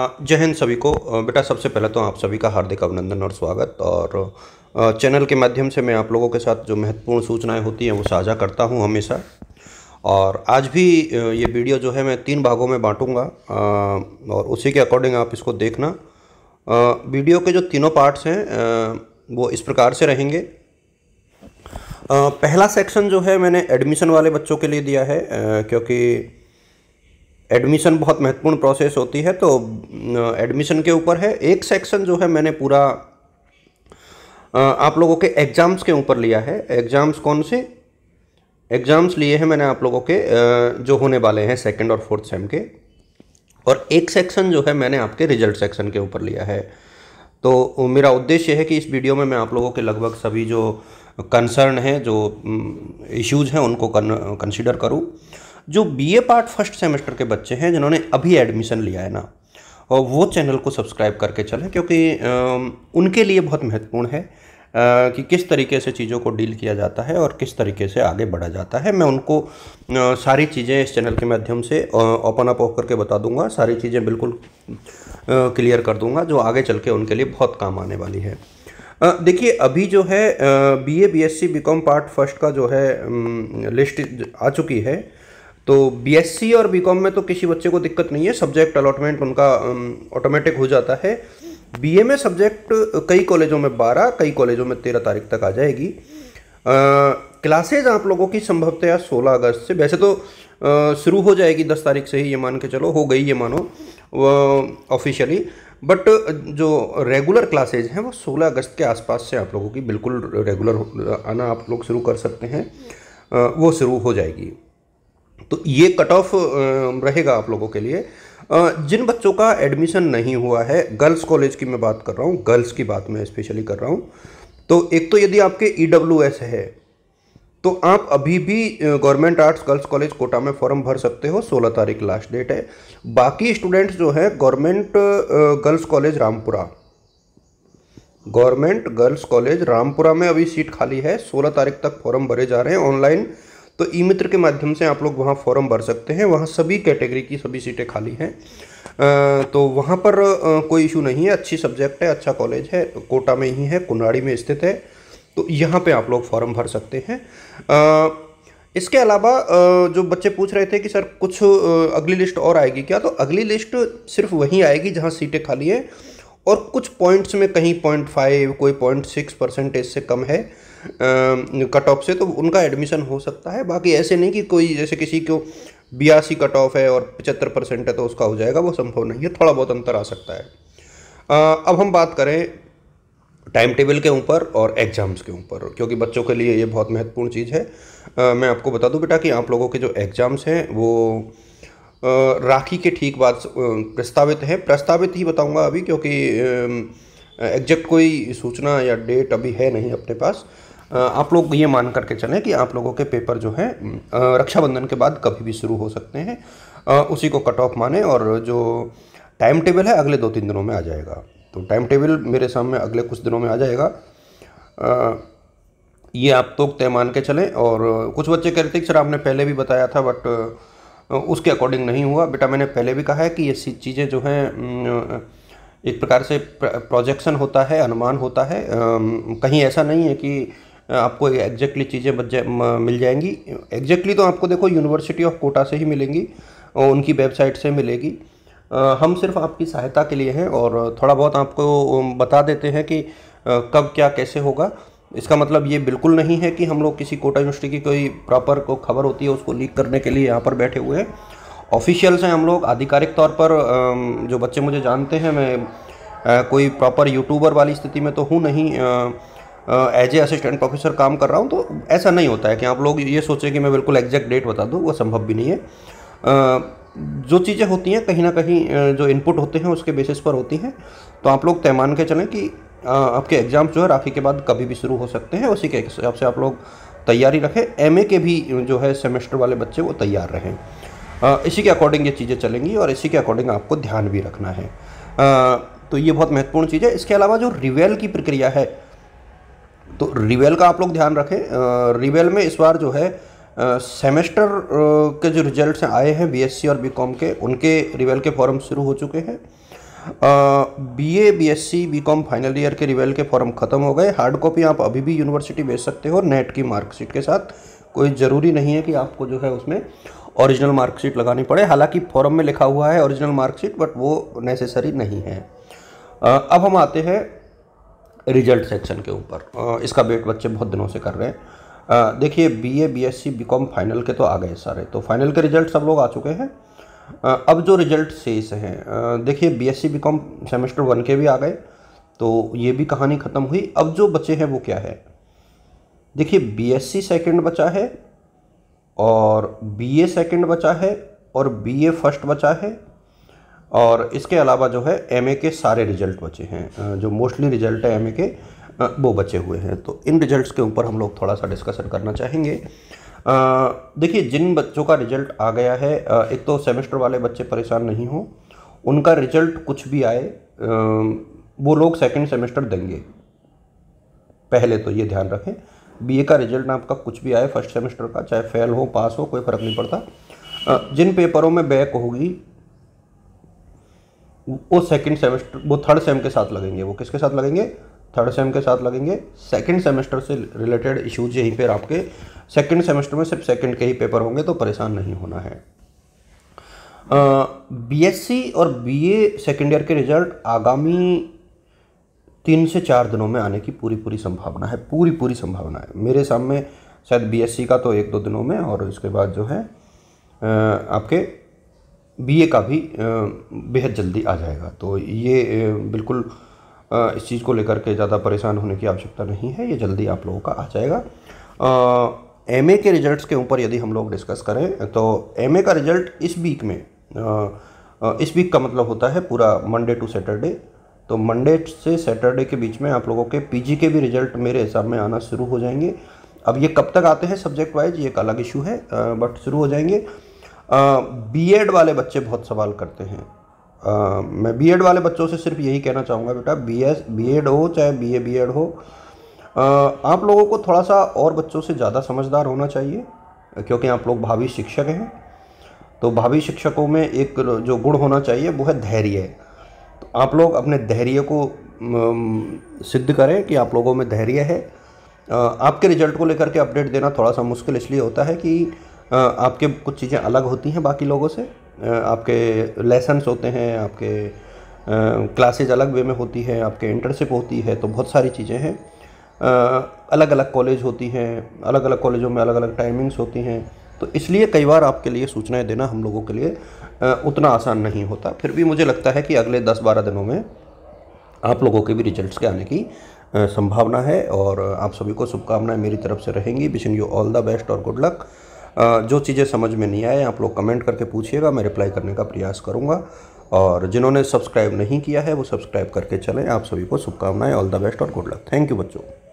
हाँ, जय हिंद सभी को बेटा सबसे पहले तो आप सभी का हार्दिक अभिनंदन और स्वागत और चैनल के माध्यम से मैं आप लोगों के साथ जो महत्वपूर्ण सूचनाएं होती हैं वो साझा करता हूं हमेशा और आज भी ये वीडियो जो है मैं तीन भागों में बांटूंगा और उसी के अकॉर्डिंग आप इसको देखना वीडियो के जो तीनों पार्ट्स हैं वो इस प्रकार से रहेंगे पहला सेक्शन जो है मैंने एडमिशन वाले बच्चों के लिए दिया है क्योंकि एडमिशन बहुत महत्वपूर्ण प्रोसेस होती है तो एडमिशन के ऊपर है एक सेक्शन जो है मैंने पूरा आप लोगों के एग्ज़ाम्स के ऊपर लिया है एग्ज़ाम्स कौन से एग्ज़ाम्स लिए हैं मैंने आप लोगों के जो होने वाले हैं सेकेंड और फोर्थ सेम के और एक सेक्शन जो है मैंने आपके रिजल्ट सेक्शन के ऊपर लिया है तो मेरा उद्देश्य है कि इस वीडियो में मैं आप लोगों के लगभग सभी जो कंसर्न हैं जो इश्यूज़ हैं उनको कंसिडर करूँ जो बीए पार्ट फर्स्ट सेमेस्टर के बच्चे हैं जिन्होंने अभी एडमिशन लिया है ना और वो चैनल को सब्सक्राइब करके चलें क्योंकि उनके लिए बहुत महत्वपूर्ण है कि किस तरीके से चीज़ों को डील किया जाता है और किस तरीके से आगे बढ़ा जाता है मैं उनको सारी चीज़ें इस चैनल के माध्यम से ओपन अप ऑफ करके बता दूंगा सारी चीज़ें बिल्कुल क्लियर कर दूंगा जो आगे चल के उनके लिए बहुत काम आने वाली है देखिए अभी जो है B A B S C B com part first का जो है लिस्ट आ चुकी है तो बीएससी और बीकॉम में तो किसी बच्चे को दिक्कत नहीं है सब्जेक्ट अलॉटमेंट उनका ऑटोमेटिक हो जाता है बीए में सब्जेक्ट कई कॉलेजों में बारह कई कॉलेजों में तेरह तारीख तक आ जाएगी क्लासेज आप लोगों की संभवतया सोलह अगस्त से वैसे तो शुरू हो जाएगी दस तारीख से ही ये मान के चलो हो गई ये मानो ऑफिशियली बट जो रेगुलर क्लासेज हैं वो सोलह अगस्त के आसपास से आप लोगों की बिल्कुल रेगुलर आना आप लोग शुरू कर सकते हैं वो शुरू हो जाएगी तो ये कट ऑफ रहेगा आप लोगों के लिए जिन बच्चों का एडमिशन नहीं हुआ है गर्ल्स कॉलेज की मैं बात कर रहा हूँ गर्ल्स की बात मैं स्पेशली कर रहा हूँ तो एक तो यदि आपके ई e है तो आप अभी भी government arts girls college Kota में फॉर्म भर सकते हो 16 तारीख लास्ट डेट है बाकी स्टूडेंट्स जो हैं government girls college Rampura government girls college Rampura में अभी सीट खाली है 16 तारीख तक फॉर्म भरे जा रहे हैं ऑनलाइन तो ई मित्र के माध्यम से आप लोग वहाँ फॉर्म भर सकते हैं वहाँ सभी कैटेगरी की सभी सीटें खाली हैं तो वहाँ पर कोई इशू नहीं है अच्छी सब्जेक्ट है अच्छा कॉलेज है कोटा में ही है कुनाड़ी में स्थित है तो यहाँ पे आप लोग फॉर्म भर सकते हैं इसके अलावा जो बच्चे पूछ रहे थे कि सर कुछ अगली लिस्ट और आएगी क्या तो अगली लिस्ट सिर्फ वहीं आएगी जहाँ सीटें खाली हैं और कुछ पॉइंट्स में कहीं पॉइंट फाइव कोई पॉइंट सिक्स परसेंटेज से कम है कट ऑफ से तो उनका एडमिशन हो सकता है बाकी ऐसे नहीं कि कोई जैसे किसी को बयासी कट ऑफ है और पचहत्तर परसेंट है तो उसका हो जाएगा वो संभव नहीं है थोड़ा बहुत अंतर आ सकता है आ, अब हम बात करें टाइम टेबल के ऊपर और एग्ज़ाम्स के ऊपर क्योंकि बच्चों के लिए ये बहुत महत्वपूर्ण चीज़ है आ, मैं आपको बता दूं बेटा कि आप लोगों के जो एग्ज़ाम्स हैं वो राखी के ठीक बाद प्रस्तावित हैं प्रस्तावित ही बताऊंगा अभी क्योंकि एग्जैक्ट कोई सूचना या डेट अभी है नहीं अपने पास आप लोग ये मान करके चलें कि आप लोगों के पेपर जो हैं रक्षाबंधन के बाद कभी भी शुरू हो सकते हैं उसी को कट ऑफ माने और जो टाइम टेबल है अगले दो तीन दिनों में आ जाएगा तो टाइम टेबल मेरे सामने अगले कुछ दिनों में आ जाएगा ये आप तो तय मान के चलें और कुछ बच्चे कह रहे थे कि सर आपने पहले भी बताया था बट उसके अकॉर्डिंग नहीं हुआ बेटा मैंने पहले भी कहा है कि ये चीज़ें जो हैं एक प्रकार से प्रोजेक्शन होता है अनुमान होता है कहीं ऐसा नहीं है कि आपको एग्जैक्टली चीज़ें बच मिल जाएंगी एग्जैक्टली तो आपको देखो यूनिवर्सिटी ऑफ कोटा से ही मिलेंगी और उनकी वेबसाइट से मिलेगी हम सिर्फ आपकी सहायता के लिए हैं और थोड़ा बहुत आपको बता देते हैं कि कब क्या कैसे होगा इसका मतलब ये बिल्कुल नहीं है कि हम लोग किसी कोटा यूनिवर्सिटी की कोई प्रॉपर को खबर होती है उसको लीक करने के लिए यहाँ पर बैठे हुए हैं ऑफिशियल्स हैं हम लोग आधिकारिक तौर पर जो बच्चे मुझे जानते हैं मैं कोई प्रॉपर यूट्यूबर वाली स्थिति में तो हूँ नहीं एज ए असिस्टेंट प्रोफेसर काम कर रहा हूँ तो ऐसा नहीं होता है कि आप लोग ये सोचें कि मैं बिल्कुल एग्जैक्ट डेट बता दूँ वो संभव भी नहीं है जो चीज़ें होती हैं कहीं ना कहीं जो इनपुट होते हैं उसके बेसिस पर होती हैं तो आप लोग तय मान के चलें कि आपके एग्ज़ाम्स जो है राखी के बाद कभी भी शुरू हो सकते हैं उसी के हिसाब से आप लोग तैयारी रखें एम के भी जो है सेमेस्टर वाले बच्चे वो तैयार रहें इसी के अकॉर्डिंग ये चीज़ें चलेंगी और इसी के अकॉर्डिंग आपको ध्यान भी रखना है तो ये बहुत महत्वपूर्ण चीज़ है इसके अलावा जो रिवेल की प्रक्रिया है तो रिवेल का आप लोग ध्यान रखें रिवेल में इस बार जो है सेमेस्टर के जो रिजल्ट आए हैं बीएससी और बीकॉम के उनके रिवेल के फॉर्म शुरू हो चुके हैं B A B S C B com final year के रिवेल के फॉर्म ख़त्म हो गए हार्ड कॉपी आप अभी भी यूनिवर्सिटी भेज सकते हो नेट की मार्कशीट के साथ कोई ज़रूरी नहीं है कि आपको जो है उसमें ओरिजिनल मार्कशीट लगानी पड़े हालांकि फॉर्म में लिखा हुआ है ओरिजिनल मार्कशीट बट वो नेसेसरी नहीं है अब हम आते हैं रिजल्ट सेक्शन के ऊपर इसका वेट बच्चे बहुत दिनों से कर रहे हैं देखिए बीए बीएससी बीकॉम फाइनल के तो आ गए सारे तो फाइनल के रिजल्ट सब लोग आ चुके हैं अब जो रिजल्ट शेष हैं देखिए बीएससी बीकॉम सेमेस्टर वन के भी आ गए तो ये भी कहानी ख़त्म हुई अब जो बचे हैं वो क्या है देखिए बीएससी सेकंड बचा है और बीए सेकंड बचा है और बीए फर्स्ट बचा है और इसके अलावा जो है एम के सारे रिजल्ट बचे हैं जो मोस्टली रिजल्ट है एम के वो बचे हुए हैं तो इन रिजल्ट्स के ऊपर हम लोग थोड़ा सा डिस्कशन करना चाहेंगे देखिए जिन बच्चों का रिजल्ट आ गया है एक तो सेमेस्टर वाले बच्चे परेशान नहीं हों उनका रिजल्ट कुछ भी आए वो लोग सेकेंड सेमेस्टर देंगे पहले तो ये ध्यान रखें बीए का रिजल्ट आपका कुछ भी आए फर्स्ट सेमेस्टर का चाहे फेल हो पास हो कोई फ़र्क नहीं पड़ता जिन पेपरों में बैक होगी वो सेकंड सेमेस्टर वो थर्ड सेम के साथ लगेंगे वो किसके साथ लगेंगे थर्ड सेम के साथ लगेंगे सेकंड सेमेस्टर से रिलेटेड इश्यूज यहीं पर आपके सेकेंड सेमेस्टर में सिर्फ सेकेंड के ही पेपर होंगे तो परेशान नहीं होना है बीएससी सी और बीए सेकेंड ईयर के रिजल्ट आगामी तीन से चार दिनों में आने की पूरी पूरी संभावना है पूरी पूरी संभावना है मेरे सामने शायद बीएससी का तो एक दो दिनों में और उसके बाद जो है आपके बीए का भी बेहद जल्दी आ जाएगा तो ये बिल्कुल इस चीज़ को लेकर के ज़्यादा परेशान होने की आवश्यकता नहीं है ये जल्दी आप लोगों का आ जाएगा एम के रिज़ल्ट के ऊपर यदि हम लोग डिस्कस करें तो एम का रिज़ल्ट इस वीक में इस वीक का मतलब होता है पूरा मंडे टू सैटरडे तो मंडे से सैटरडे के बीच में आप लोगों के पीजी के भी रिज़ल्ट मेरे हिसाब में आना शुरू हो जाएंगे अब ये कब तक आते हैं सब्जेक्ट वाइज ये एक अलग इशू है बट शुरू हो जाएंगे बीएड वाले बच्चे बहुत सवाल करते हैं आ, मैं बीएड वाले बच्चों से सिर्फ यही कहना चाहूँगा बेटा बी एस बी एड हो चाहे बी ए बी एड हो आ, आप लोगों को थोड़ा सा और बच्चों से ज़्यादा समझदार होना चाहिए क्योंकि आप लोग भावी शिक्षक हैं तो भावी शिक्षकों में एक जो गुण होना चाहिए वो है धैर्य तो आप लोग अपने धैर्य को सिद्ध करें कि आप लोगों में धैर्य है आपके रिजल्ट को लेकर के अपडेट देना थोड़ा सा मुश्किल इसलिए होता है कि आपके कुछ चीज़ें अलग होती हैं बाकी लोगों से आपके लेसन्स होते हैं आपके क्लासेज अलग वे में होती है आपके इंटर्नशिप होती है तो बहुत सारी चीज़ें हैं अलग अलग कॉलेज होती हैं अलग अलग कॉलेजों में अलग अलग टाइमिंग्स होती हैं तो इसलिए कई बार आपके लिए सूचनाएं देना हम लोगों के लिए उतना आसान नहीं होता फिर भी मुझे लगता है कि अगले 10-12 दिनों में आप लोगों के भी रिजल्ट्स के आने की संभावना है और आप सभी को शुभकामनाएं मेरी तरफ से रहेंगी wishing you all the best और गुड लक जो चीज़ें समझ में नहीं आए आप लोग कमेंट करके पूछिएगा मैं रिप्लाई करने का प्रयास करूँगा और जिन्होंने सब्सक्राइब नहीं किया है वो सब्सक्राइब करके चलें आप सभी को शुभकामनाएं ऑल द बेस्ट और गुड लक थैंक यू बच्चों